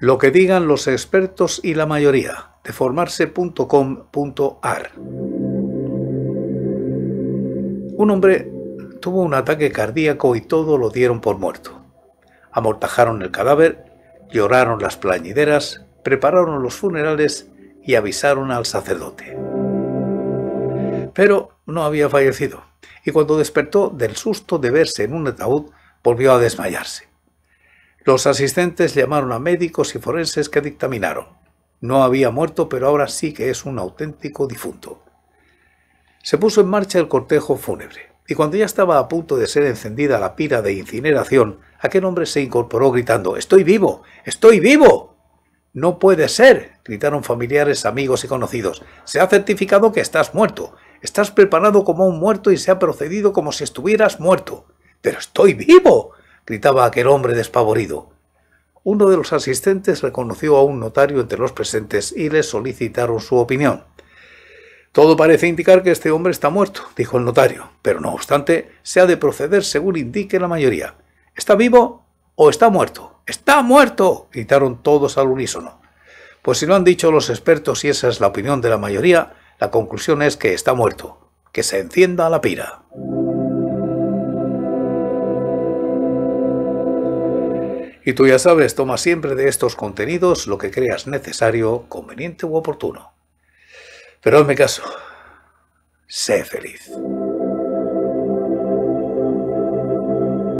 Lo que digan los expertos y la mayoría. de formarse.com.ar Un hombre tuvo un ataque cardíaco y todo lo dieron por muerto. Amortajaron el cadáver, lloraron las plañideras, prepararon los funerales y avisaron al sacerdote. Pero no había fallecido, y cuando despertó del susto de verse en un ataúd, volvió a desmayarse. Los asistentes llamaron a médicos y forenses que dictaminaron. No había muerto, pero ahora sí que es un auténtico difunto. Se puso en marcha el cortejo fúnebre, y cuando ya estaba a punto de ser encendida la pira de incineración, aquel hombre se incorporó gritando Estoy vivo. Estoy vivo. No puede ser. gritaron familiares, amigos y conocidos. Se ha certificado que estás muerto. Estás preparado como un muerto y se ha procedido como si estuvieras muerto. Pero estoy vivo gritaba aquel hombre despavorido. Uno de los asistentes reconoció a un notario entre los presentes y le solicitaron su opinión. Todo parece indicar que este hombre está muerto, dijo el notario, pero no obstante, se ha de proceder según indique la mayoría. ¿Está vivo o está muerto? ¡Está muerto! gritaron todos al unísono. Pues si lo han dicho los expertos y esa es la opinión de la mayoría, la conclusión es que está muerto. Que se encienda la pira. Y tú ya sabes, toma siempre de estos contenidos lo que creas necesario, conveniente u oportuno. Pero mi caso, sé feliz.